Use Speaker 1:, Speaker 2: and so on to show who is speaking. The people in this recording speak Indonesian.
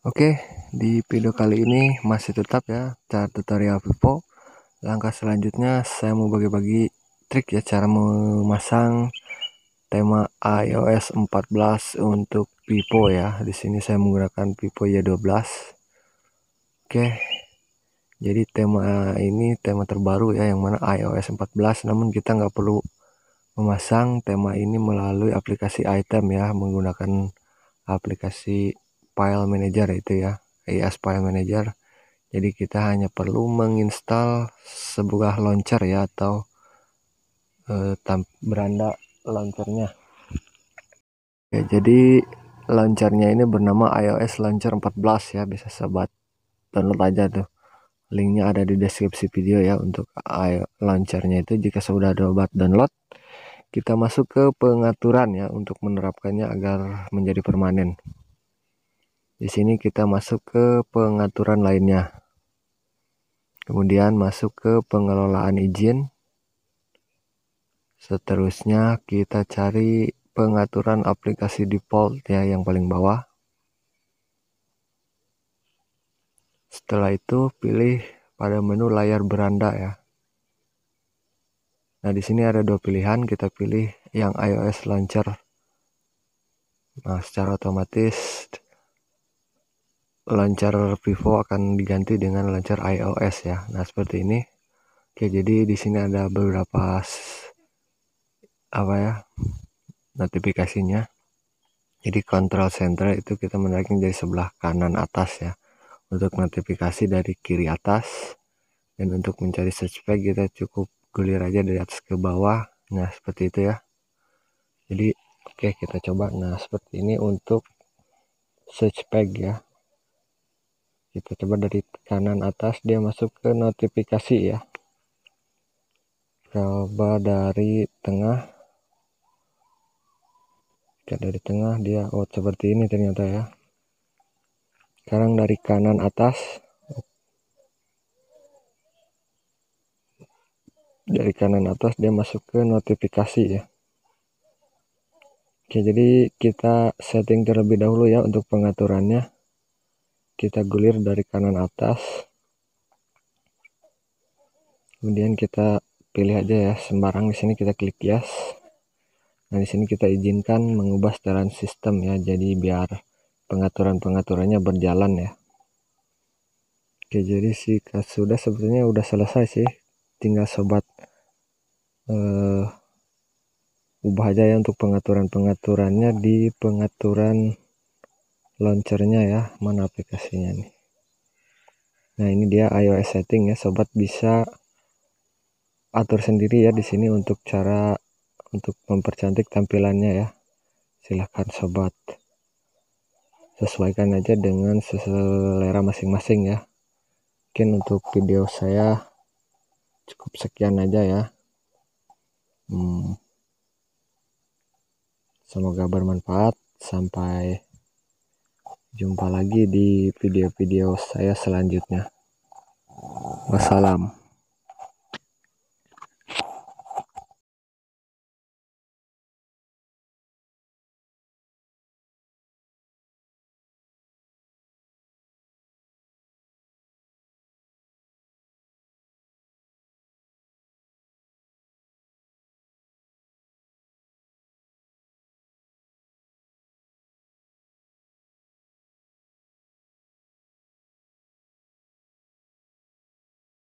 Speaker 1: Oke, di video kali ini masih tetap ya cara tutorial Vivo. Langkah selanjutnya saya mau bagi-bagi trik ya cara memasang tema iOS 14 untuk Vivo ya. Di sini saya menggunakan Vivo Y12. Oke. Jadi tema eh, ini tema terbaru ya yang mana iOS 14 namun kita nggak perlu memasang tema ini melalui aplikasi item ya menggunakan aplikasi file manager itu ya AES file manager jadi kita hanya perlu menginstal sebuah launcher ya atau uh, beranda launchernya ya, jadi launchernya ini bernama iOS Launcher 14 ya bisa sobat download aja tuh linknya ada di deskripsi video ya untuk launchernya itu jika sudah obat download kita masuk ke pengaturan ya untuk menerapkannya agar menjadi permanen di sini kita masuk ke pengaturan lainnya. Kemudian masuk ke pengelolaan izin. Seterusnya kita cari pengaturan aplikasi default ya yang paling bawah. Setelah itu pilih pada menu layar beranda ya. Nah, di sini ada dua pilihan, kita pilih yang iOS Launcher. Nah, secara otomatis lancar Vivo akan diganti dengan lancar iOS ya. Nah, seperti ini. Oke, jadi di sini ada beberapa apa ya? notifikasinya. Jadi control center itu kita menariknya dari sebelah kanan atas ya. Untuk notifikasi dari kiri atas dan untuk mencari search page kita cukup gulir aja dari atas ke bawah. Nah, seperti itu ya. Jadi, oke kita coba. Nah, seperti ini untuk search page ya kita gitu. coba dari kanan atas dia masuk ke notifikasi ya coba dari tengah kita dari tengah dia oh seperti ini ternyata ya sekarang dari kanan atas dari kanan atas dia masuk ke notifikasi ya oke jadi kita setting terlebih dahulu ya untuk pengaturannya kita gulir dari kanan atas kemudian kita pilih aja ya sembarang di sini kita klik yes nah di sini kita izinkan mengubah setelan sistem ya jadi biar pengaturan-pengaturannya berjalan ya oke jadi sih sudah sebetulnya udah selesai sih tinggal sobat uh, ubah aja ya untuk pengaturan-pengaturannya di pengaturan launchernya ya mana aplikasinya nih nah ini dia iOS setting ya sobat bisa atur sendiri ya di sini untuk cara untuk mempercantik tampilannya ya silahkan sobat sesuaikan aja dengan selera masing-masing ya mungkin untuk video saya cukup sekian aja ya hmm. semoga bermanfaat sampai Jumpa lagi di video-video saya selanjutnya. Wassalam.